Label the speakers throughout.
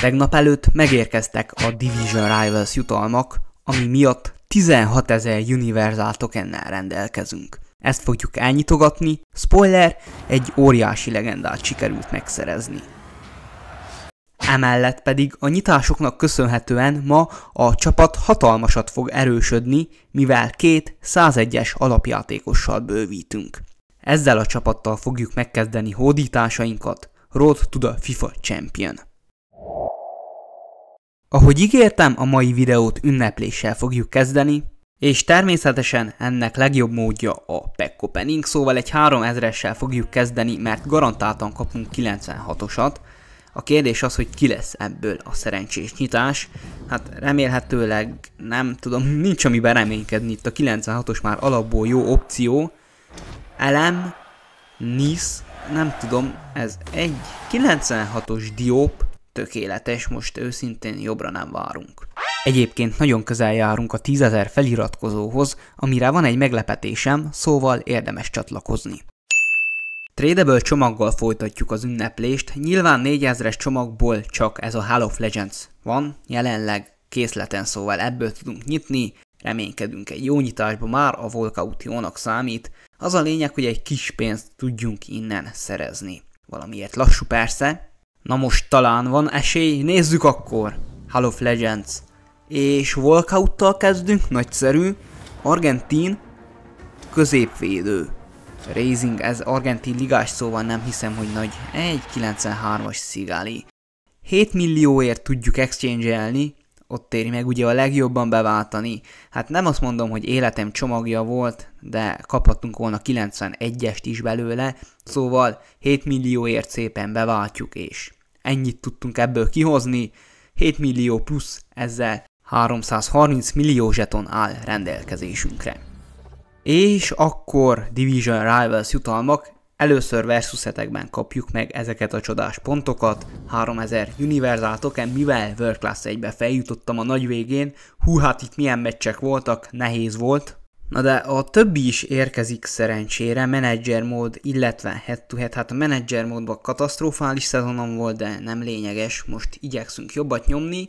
Speaker 1: Tegnap előtt megérkeztek a Division Rivals jutalmak, ami miatt 16 ezer Universal tokennel rendelkezünk. Ezt fogjuk elnyitogatni, spoiler, egy óriási legendát sikerült megszerezni. Emellett pedig a nyitásoknak köszönhetően ma a csapat hatalmasat fog erősödni, mivel két 101-es alapjátékossal bővítünk. Ezzel a csapattal fogjuk megkezdeni hódításainkat, Road to the FIFA Champion. Ahogy ígértem, a mai videót ünnepléssel fogjuk kezdeni, és természetesen ennek legjobb módja a pack opening, szóval egy 3000-essel fogjuk kezdeni, mert garantáltan kapunk 96-osat. A kérdés az, hogy ki lesz ebből a szerencsés nyitás. Hát remélhetőleg nem tudom, nincs ami reménykedni itt a 96-os már alapból jó opció. Elem, Nis, nem tudom, ez egy 96-os diop, tökéletes, most őszintén jobbra nem várunk. Egyébként nagyon közel járunk a tízezer feliratkozóhoz, amire van egy meglepetésem, szóval érdemes csatlakozni. Tradable csomaggal folytatjuk az ünneplést, nyilván 4000-es csomagból csak ez a Hall of Legends van, jelenleg készleten szóval ebből tudunk nyitni, reménykedünk egy jó nyitásba már a volkauti jónak számít, az a lényeg, hogy egy kis pénzt tudjunk innen szerezni. Valamiért lassú persze, Na most talán van esély, nézzük akkor! Halo of Legends. És walkouttal kezdünk, nagyszerű. Argentin, középvédő. Raising, ez argentin ligás, szóval nem hiszem, hogy nagy. 1.93-as szigáli. 7 millióért tudjuk exchange-elni, ott éri meg ugye a legjobban beváltani. Hát nem azt mondom, hogy életem csomagja volt, de kaphattunk volna 91-est is belőle, szóval 7 millióért szépen beváltjuk, és ennyit tudtunk ebből kihozni, 7 millió plusz ezzel 330 millió zseton áll rendelkezésünkre. És akkor Division Rivals jutalmak, Először versus hetekben kapjuk meg ezeket a csodás pontokat, 3000 Universal token, mivel World Class 1-be feljutottam a nagy végén, hú hát itt milyen meccsek voltak, nehéz volt. Na de a többi is érkezik szerencsére, menedzser mód, illetve head to head, hát a menedzser módban katasztrofális szezonom volt, de nem lényeges, most igyekszünk jobbat nyomni.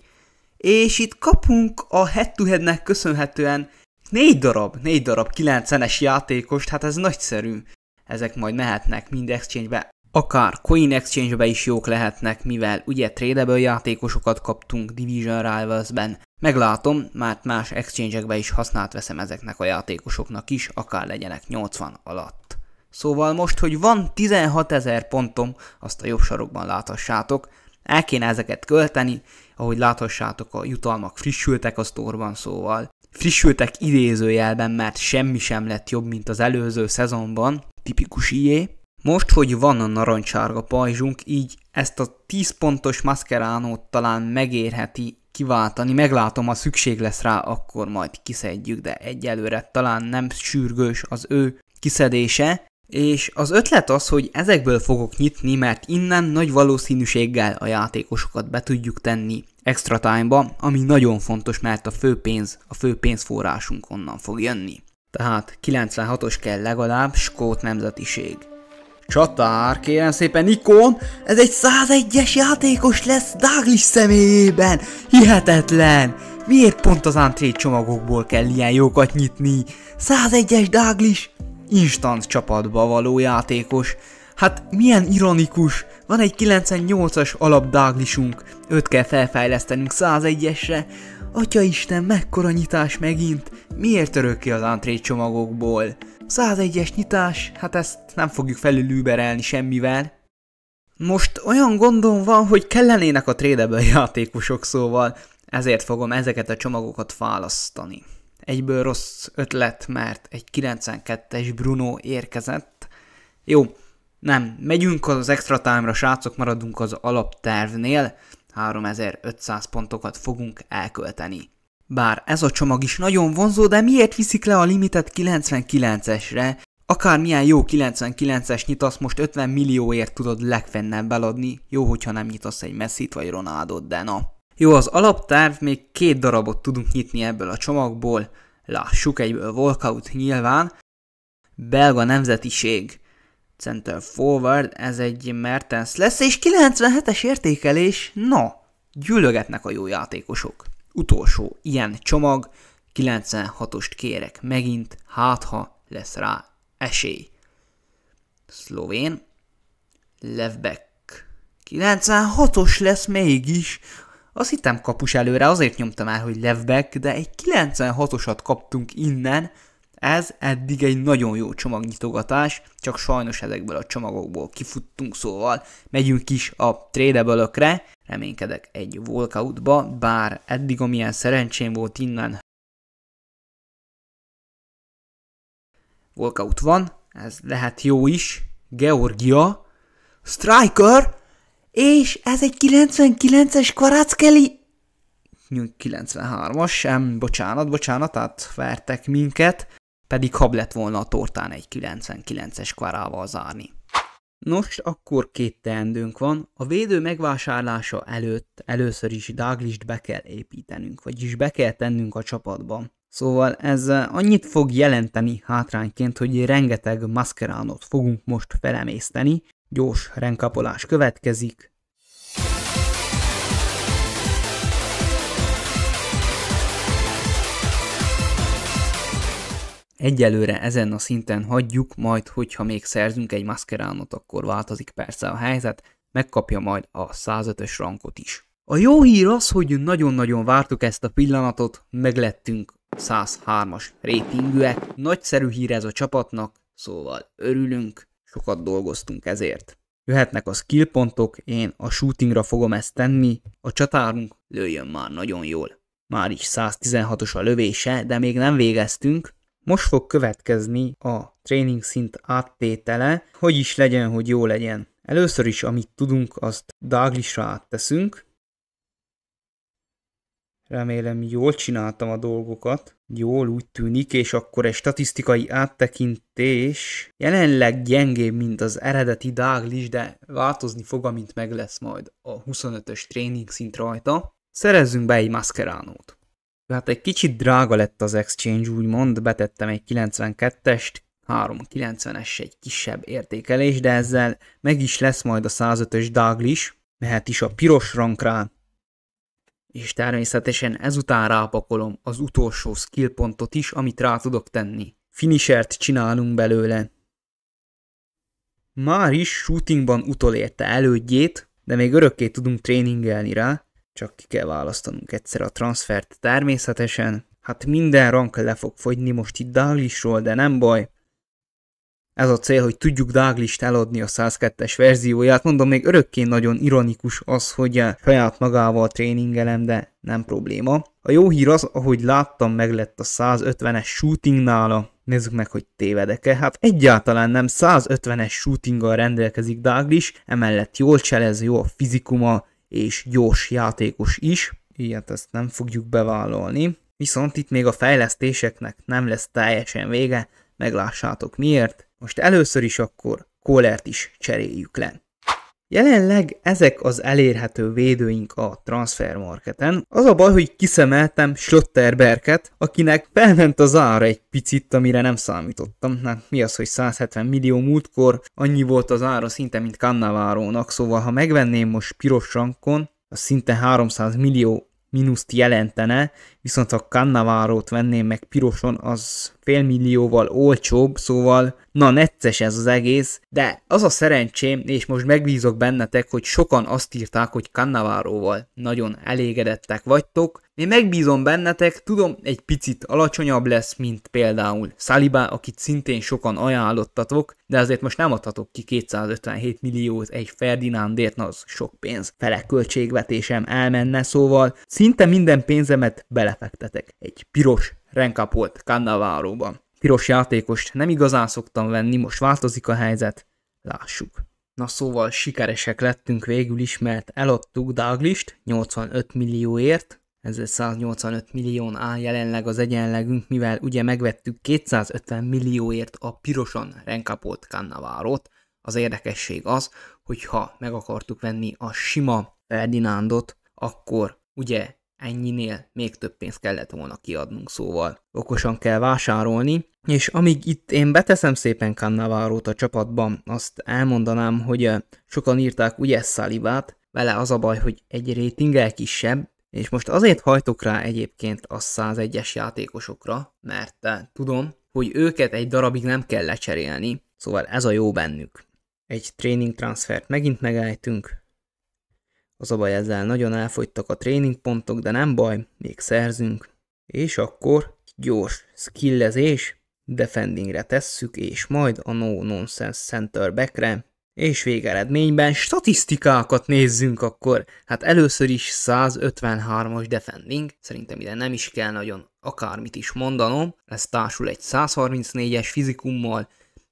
Speaker 1: És itt kapunk a head to headnek köszönhetően négy darab, négy darab 90-es játékost, hát ez nagyszerű ezek majd mehetnek mind exchange-be, akár Coin Exchange-be is jók lehetnek, mivel ugye tradable játékosokat kaptunk Division Rivals-ben. Meglátom, mert más exchange-ekbe is használt veszem ezeknek a játékosoknak is, akár legyenek 80 alatt. Szóval most, hogy van 16 ezer pontom, azt a jobb sarokban láthassátok, el kéne ezeket költeni, ahogy láthassátok a jutalmak frissültek a sztorban, szóval frissültek idézőjelben, mert semmi sem lett jobb, mint az előző szezonban, tipikus ijé. Most, hogy van a narancsárga pajzsunk, így ezt a 10 pontos maszkeránót talán megérheti kiváltani, meglátom, ha szükség lesz rá, akkor majd kiszedjük, de egyelőre talán nem sürgős az ő kiszedése. És az ötlet az, hogy ezekből fogok nyitni, mert innen nagy valószínűséggel a játékosokat be tudjuk tenni extra time-ba, ami nagyon fontos, mert a fő pénz, a fő pénzforrásunk onnan fog jönni. Tehát 96-os kell legalább skót nemzetiség. Csatár, kérem szépen Ikon, ez egy 101-es játékos lesz Douglas személyében, hihetetlen! Miért pont az antré csomagokból kell ilyen jókat nyitni? 101-es Douglas, instant csapatba való játékos. Hát milyen ironikus, van egy 98-as alapdáglisunk, őt kell felfejlesztenünk 101-esre, Atya Isten, mekkora nyitás megint, miért török ki az antré csomagokból? 101-es nyitás, hát ezt nem fogjuk felülüberelni semmivel. Most olyan gondom van, hogy kellenének a trédebe játékosok, szóval ezért fogom ezeket a csomagokat választani egyből rossz ötlet, mert egy 92-es Bruno érkezett. Jó, nem, megyünk az extra time-ra, srácok, maradunk az alaptervnél, 3500 pontokat fogunk elkölteni. Bár ez a csomag is nagyon vonzó, de miért viszik le a limitet 99-esre? Akármilyen jó 99-es nyitasz, most 50 millióért tudod legfennebb eladni, jó, hogyha nem nyitasz egy messzit vagy Ronaldot, de na. Jó, az alaptárv még két darabot tudunk nyitni ebből a csomagból, lássuk egyből Walkout nyilván, belga nemzetiség, center forward, ez egy Mertens lesz, és 97-es értékelés, na, gyűlögetnek a jó játékosok. Utolsó ilyen csomag, 96-ost kérek megint, hát ha lesz rá esély. Szlovén, Levbek, 96-os lesz mégis, azt hittem kapus előre, azért nyomtam el, hogy levbek, de egy 96-osat kaptunk innen, ez eddig egy nagyon jó csomagnyitogatás, csak sajnos ezekből a csomagokból kifuttunk, szóval megyünk is a trédebölökre, reménykedek egy walkoutba, bár eddig amilyen szerencsém volt innen. Walkout van, ez lehet jó is, Georgia, Striker, és ez egy 99-es karackeli... 93-as, sem, bocsánat, bocsánat, tehát vertek minket, pedig hab lett volna a tortán egy 99-es karával zárni. Nos, akkor két teendőnk van. A védő megvásárlása előtt először is Douglas-t be kell építenünk, vagyis be kell tennünk a csapatba. Szóval ez eh, annyit fog jelenteni hátrányként, hogy rengeteg maszkeránot fogunk most felemészteni, Gyors renkapolás következik. Egyelőre ezen a szinten hagyjuk, majd hogyha még szerzünk egy maszkeránot, akkor változik persze a helyzet, megkapja majd a 105-ös rankot is. A jó hír az, hogy nagyon-nagyon vártuk ezt a pillanatot, meglettünk 103-as rétingűek. nagyszerű hír ez a csapatnak, szóval örülünk, Sokat dolgoztunk ezért. Jöhetnek a skill pontok, én a shootingra fogom ezt tenni, a csatárunk lőjön már nagyon jól. Már is 116-os a lövése, de még nem végeztünk. Most fog következni a training szint áttétele, hogy is legyen, hogy jó legyen. Először is, amit tudunk, azt Douglasra átteszünk, Remélem jól csináltam a dolgokat. Jól úgy tűnik, és akkor egy statisztikai áttekintés jelenleg gyengébb, mint az eredeti dáglis, de változni fog, amint meg lesz majd a 25-ös tréning szint rajta. Szerezzünk be egy maszkeránót. Hát egy kicsit drága lett az exchange, úgymond, betettem egy 92-est, 390-es egy kisebb értékelés, de ezzel meg is lesz majd a 105-ös dáglis, mehet is a piros rank és természetesen ezután rápakolom az utolsó skill pontot is, amit rá tudok tenni. Finishert csinálunk belőle. Már is shootingban utolérte elődjét, de még örökké tudunk tréningelni rá, csak ki kell választanunk egyszer a transfert természetesen. Hát minden rank le fog fogyni most itt Dalisról, de nem baj, ez a cél, hogy tudjuk Douglas-t eladni a 102-es verzióját. Mondom, még örökké nagyon ironikus az, hogy saját magával tréningelem, de nem probléma. A jó hír az, ahogy láttam, meg lett a 150-es shooting nála. Nézzük meg, hogy tévedek-e. Hát egyáltalán nem 150-es shootinggal rendelkezik Douglas, emellett jól cselez, jó a fizikuma és gyors játékos is. Ilyet ezt nem fogjuk bevállalni. Viszont itt még a fejlesztéseknek nem lesz teljesen vége, meglássátok miért. Most először is akkor Kolert is cseréljük le. Jelenleg ezek az elérhető védőink a transfermarketen. Az a baj, hogy kiszemeltem Schlotterberket, akinek felment az ára egy picit, amire nem számítottam. Hát mi az, hogy 170 millió múltkor, annyi volt az ára szinte, mint Cannavarónak, szóval ha megvenném most piros rankon, az szinte 300 millió mínuszt jelentene, viszont ha Cannavarót venném meg piroson, az félmillióval olcsóbb, szóval na necces ez az egész, de az a szerencsém, és most megbízok bennetek, hogy sokan azt írták, hogy Cannavaróval nagyon elégedettek vagytok, én megbízom bennetek, tudom, egy picit alacsonyabb lesz, mint például Saliba, akit szintén sokan ajánlottatok, de azért most nem adhatok ki 257 milliót egy Ferdinándért, az sok pénz. Fele költségvetésem elmenne, szóval szinte minden pénzemet belefektetek egy piros renkapolt Cannavaróban. Piros játékost nem igazán szoktam venni, most változik a helyzet, lássuk. Na szóval sikeresek lettünk végül is, mert eladtuk Daglist 85 millióért, ez 185 millión áll jelenleg az egyenlegünk, mivel ugye megvettük 250 millióért a pirosan renkapolt kannavárót. Az érdekesség az, hogyha meg akartuk venni a sima Ferdinándot, akkor ugye ennyinél még több pénzt kellett volna kiadnunk, szóval okosan kell vásárolni, és amíg itt én beteszem szépen Cannavarót a csapatban, azt elmondanám, hogy eh, sokan írták ugye Szalivát, vele az a baj, hogy egy rétinggel kisebb, és most azért hajtok rá egyébként a 101-es játékosokra, mert eh, tudom, hogy őket egy darabig nem kell lecserélni, szóval ez a jó bennük. Egy training transfert megint megállítunk. Az a baj ezzel nagyon elfogytak a pontok, de nem baj, még szerzünk. És akkor gyors skillezés, defendingre tesszük, és majd a no nonsense center backre és végeredményben statisztikákat nézzünk akkor. Hát először is 153-as defending, szerintem ide nem is kell nagyon akármit is mondanom. Ez társul egy 134-es fizikummal,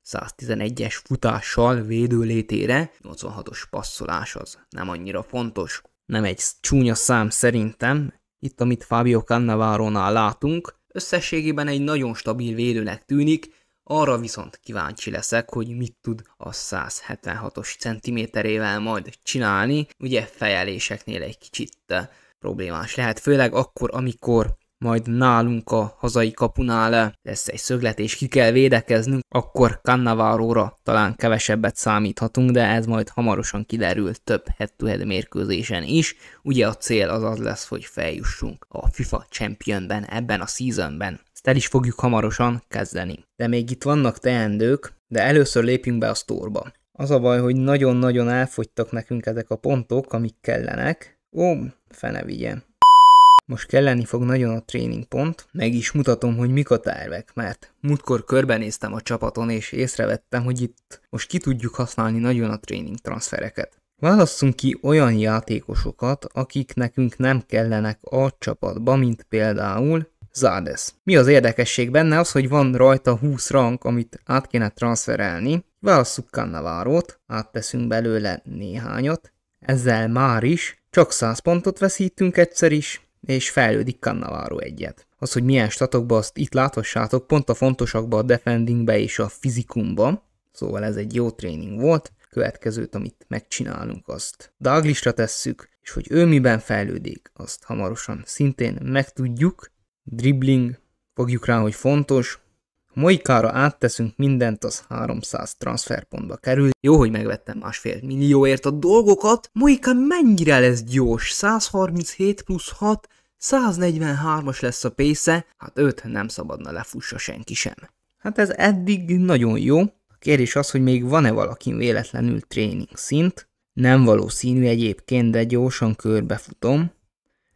Speaker 1: 111-es futással védőlétére, 86-os passzolás az nem annyira fontos. Nem egy csúnya szám szerintem, itt amit Fabio Cannavaro-nál látunk, összességében egy nagyon stabil védőnek tűnik, arra viszont kíváncsi leszek, hogy mit tud a 176-os centiméterével majd csinálni, ugye fejeléseknél egy kicsit eh, problémás lehet, főleg akkor, amikor majd nálunk a hazai kapunál eh, lesz egy szöglet, és ki kell védekeznünk, akkor Cannavaróra talán kevesebbet számíthatunk, de ez majd hamarosan kiderül több head-to-head mérkőzésen is. Ugye a cél az az lesz, hogy feljussunk a FIFA Championben ebben a seasonben. Ezt el is fogjuk hamarosan kezdeni. De még itt vannak teendők, de először lépjünk be a sztorba. Az a baj, hogy nagyon-nagyon elfogytak nekünk ezek a pontok, amik kellenek. Ó, fene vigye. Most kelleni fog nagyon a tréningpont, meg is mutatom, hogy mik a tervek, mert múltkor körbenéztem a csapaton, és észrevettem, hogy itt most ki tudjuk használni nagyon a tréning transfereket. Válasszunk ki olyan játékosokat, akik nekünk nem kellenek a csapatba, mint például Zardes. Mi az érdekesség benne az, hogy van rajta 20 rank, amit át kéne transferelni. Válasszuk Cannavárót, átteszünk belőle néhányat. Ezzel már is csak 100 pontot veszítünk egyszer is, és fejlődik Cannaváró egyet. Az, hogy milyen statokba, azt itt láthassátok, pont a fontosakba, a defendingbe és a fizikumba. Szóval ez egy jó tréning volt. Következőt, amit megcsinálunk, azt Douglasra tesszük, és hogy ő miben fejlődik, azt hamarosan szintén megtudjuk dribbling, fogjuk rá, hogy fontos. Ha Moikára átteszünk mindent, az 300 transferpontba kerül. Jó, hogy megvettem másfél millióért a dolgokat. Moika mennyire lesz gyors? 137 plusz 6, 143-as lesz a pésze, hát őt nem szabadna lefussa senki sem. Hát ez eddig nagyon jó. A kérdés az, hogy még van-e valakin véletlenül tréning szint. Nem valószínű egyébként, de gyorsan körbefutom.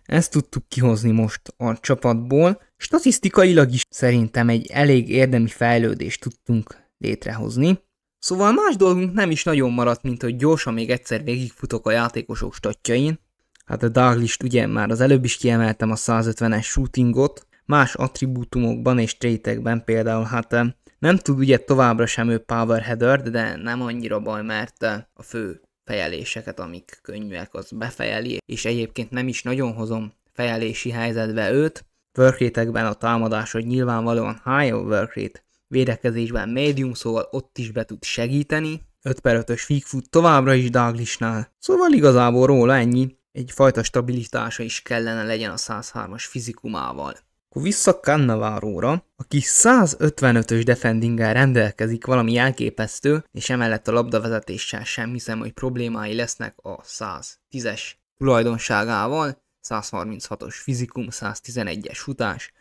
Speaker 1: Ezt tudtuk kihozni most a csapatból. Statisztikailag is szerintem egy elég érdemi fejlődést tudtunk létrehozni. Szóval más dolgunk nem is nagyon maradt, mint hogy gyorsan még egyszer végigfutok a játékosok statjain. Hát a Douglas-t ugye már az előbb is kiemeltem a 150-es shootingot, más attribútumokban és trétekben például hát eh, nem tud ugye továbbra sem ő power header, de nem annyira baj, mert eh, a fő fejeléseket, amik könnyűek, az befejeli, és egyébként nem is nagyon hozom fejelési helyzetbe őt. Workrétekben a támadás, hogy nyilvánvalóan high workrate, védekezésben médium, szóval ott is be tud segíteni. 5 per 5-ös továbbra is Daglisnál. Szóval igazából róla ennyi. Egyfajta stabilitása is kellene legyen a 103-as fizikumával. Akkor vissza Cannavaro-ra, aki 155-ös defendinggel rendelkezik valami elképesztő, és emellett a labdavezetéssel sem hiszem, hogy problémái lesznek a 110-es tulajdonságával, 136-os fizikum, 111-es futás.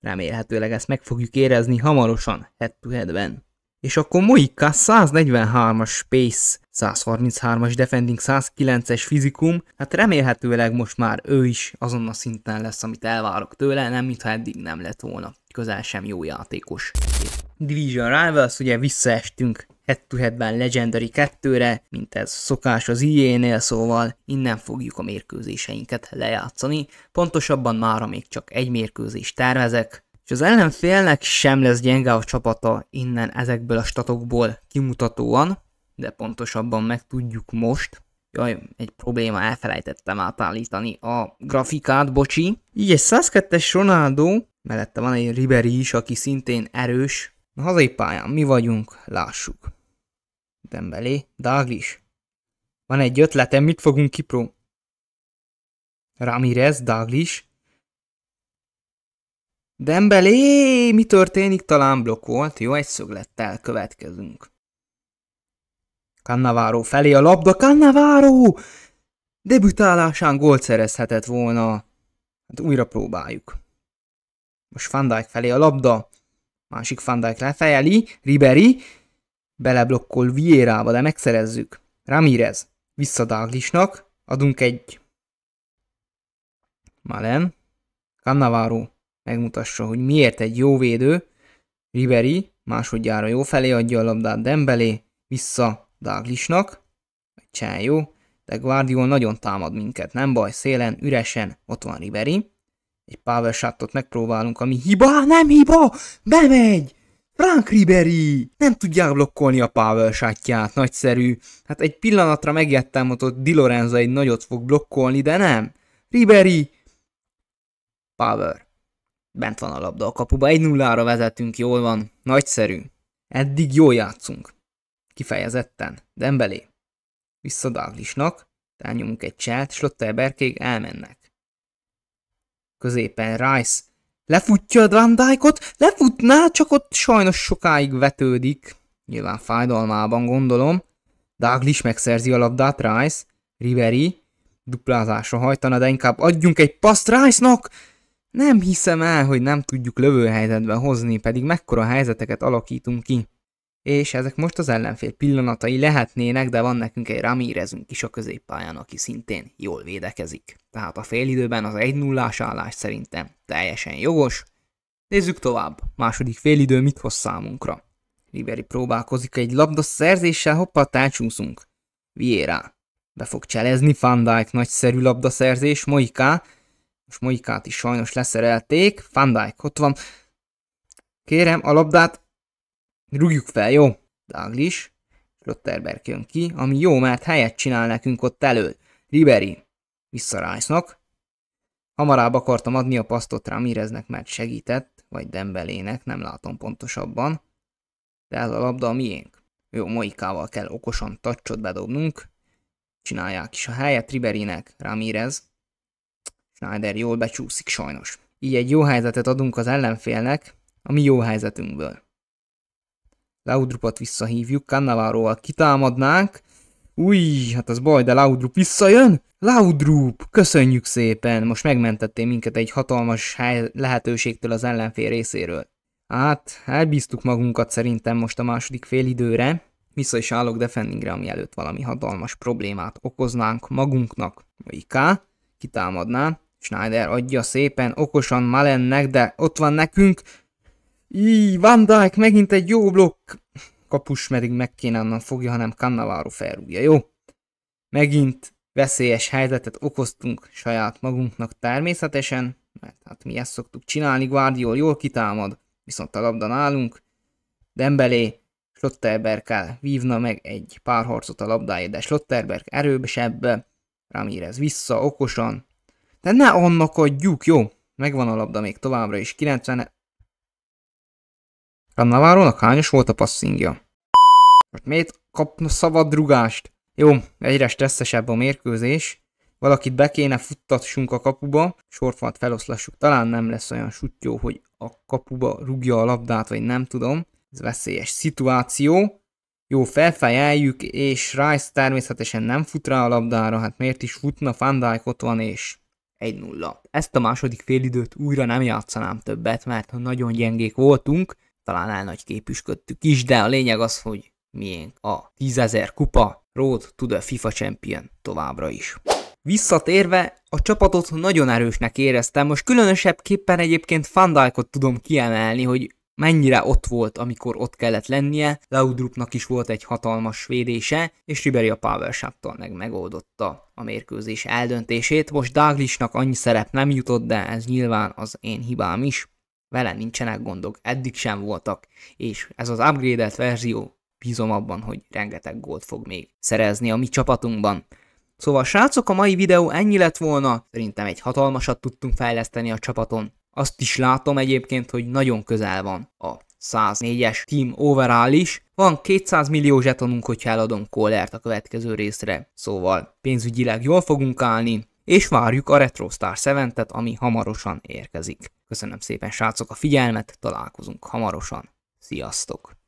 Speaker 1: Remélhetőleg ezt meg fogjuk érezni hamarosan, head to headben. És akkor Moika 143-as Space, 133-as Defending 109-es Fizikum, hát remélhetőleg most már ő is azon a szinten lesz, amit elvárok tőle, nem mintha eddig nem lett volna. Közel sem jó játékos. Division Rivals, ugye visszaestünk head to headben Legendary 2-re, mint ez szokás az IE-nél, szóval innen fogjuk a mérkőzéseinket lejátszani. Pontosabban mára még csak egy mérkőzést tervezek, és az ellenfélnek sem lesz gyenge a csapata innen ezekből a statokból kimutatóan, de pontosabban meg tudjuk most. Jaj, egy probléma, elfelejtettem átállítani a grafikát, bocsi. Így egy 102-es Ronaldo, mellette van egy Ribéry is, aki szintén erős. Na hazai pályán mi vagyunk, lássuk. Dembelé, Daglis. Van egy ötletem, mit fogunk kipró... Ramirez, Daglis, Dembelé, mi történik? Talán blokk volt. Jó, egy szöglettel következünk. Cannavaro felé a labda. Cannavaro! Debütálásán gólt szerezhetett volna. Hát újra próbáljuk. Most Fandijk felé a labda. Másik Fandijk lefejeli. Riberi. Beleblokkol Vierába, de megszerezzük. Ramirez. Visszadáglisnak. Adunk egy. Malen. Cannavaro megmutassa, hogy miért egy jó védő. Ribery másodjára jó felé adja a labdát Dembélé, vissza Daglisnak, Csáj jó, de Guardiol nagyon támad minket, nem baj, szélen, üresen, ott van Ribery. Egy power shotot megpróbálunk, ami hiba, nem hiba, bemegy! Frank Ribery! Nem tudják blokkolni a Pavel sátját, nagyszerű. Hát egy pillanatra megjettem, hogy ott Di Lorenzo egy nagyot fog blokkolni, de nem. Ribery! Power bent van a labda a kapuba. 1-0-ra vezetünk, jól van, nagyszerű. Eddig jól játszunk. Kifejezetten. Dembelé. Vissza Douglasnak. tányomunk egy csát, Slotterbergig elmennek. Középen Rice. Lefutja Van Dijkot? Lefutná, csak ott sajnos sokáig vetődik. Nyilván fájdalmában gondolom. Douglas megszerzi a labdát, Rice. Riveri duplázásra hajtana, de inkább adjunk egy paszt Rice-nak! Nem hiszem el, hogy nem tudjuk lövőhelyzetbe hozni, pedig mekkora helyzeteket alakítunk ki. És ezek most az ellenfél pillanatai lehetnének, de van nekünk egy Ramirezünk is a középpályán, aki szintén jól védekezik. Tehát a félidőben az 1 0 állás szerintem teljesen jogos. Nézzük tovább. Második félidő mit hoz számunkra? Riveri próbálkozik egy labda szerzéssel, hoppá, tácsúszunk. Vieira. Be fog cselezni Fandijk, nagyszerű labdaszerzés, Moiká, most Moikát is sajnos leszerelték. Van ott van. Kérem, a labdát rúgjuk fel, jó? Douglas. Rotterberg jön ki, ami jó, mert helyet csinál nekünk ott elő. Riberi. Vissza Rice-nak. Hamarabb akartam adni a pasztot mireznek, mert segített, vagy Dembelének, nem látom pontosabban. De ez a labda a miénk. Jó, Moikával kell okosan tacsot bedobnunk. Csinálják is a helyet Riberinek, Ramirez. Snyder jól becsúszik sajnos. Így egy jó helyzetet adunk az ellenfélnek, a mi jó helyzetünkből. Laudrupot visszahívjuk, Cannavaróval kitámadnánk. Új, hát az baj, de Laudrup visszajön? Laudrup, köszönjük szépen, most megmentettél minket egy hatalmas lehetőségtől az ellenfél részéről. Hát, elbíztuk magunkat szerintem most a második fél időre. Vissza is állok defendingre, ami előtt valami hatalmas problémát okoznánk magunknak. Vagy K, kitámadná. Schneider adja szépen, okosan Malennek, de ott van nekünk. Íj, Van Dijk, megint egy jó blokk. Kapus pedig meg kéne annan fogja, hanem Cannavaro felrúgja, jó? Megint veszélyes helyzetet okoztunk saját magunknak természetesen, mert hát mi ezt szoktuk csinálni, Guardiol jól kitámad, viszont a labda nálunk. Dembelé kell vívna meg egy pár harcot a labdáért, de Schlotterberg erősebb, Ramirez vissza okosan, de ne annak adjuk, jó? Megvan a labda még továbbra is, 90... A Navárónak hányos volt a passzingja? Most miért kapna szabad rugást? Jó, egyre stresszesebb a mérkőzés. Valakit be kéne futtassunk a kapuba, sorfalt feloszlassuk, talán nem lesz olyan sutyó, hogy a kapuba rúgja a labdát, vagy nem tudom. Ez veszélyes szituáció. Jó, felfejeljük, és Rice természetesen nem fut rá a labdára, hát miért is futna, Fandijk ott van, és 1-0. Ezt a második félidőt újra nem játszanám többet, mert nagyon gyengék voltunk, talán el nagy képüsködtük is, de a lényeg az, hogy miénk a 10.000 kupa Road to the FIFA Champion továbbra is. Visszatérve, a csapatot nagyon erősnek éreztem, most különösebb képpen egyébként Fandalkot tudom kiemelni, hogy mennyire ott volt, amikor ott kellett lennie, Laudrupnak is volt egy hatalmas védése, és Ribery a meg megoldotta a mérkőzés eldöntését. Most Douglasnak annyi szerep nem jutott, de ez nyilván az én hibám is. Vele nincsenek gondok, eddig sem voltak, és ez az upgrade verzió bízom abban, hogy rengeteg gólt fog még szerezni a mi csapatunkban. Szóval srácok, a mai videó ennyi lett volna, szerintem egy hatalmasat tudtunk fejleszteni a csapaton, azt is látom egyébként, hogy nagyon közel van a 104-es Team Overall is. Van 200 millió zsetonunk, hogyha eladom Kollert a következő részre, szóval pénzügyileg jól fogunk állni, és várjuk a RetroStar 7-et, ami hamarosan érkezik. Köszönöm szépen srácok a figyelmet, találkozunk hamarosan. Sziasztok!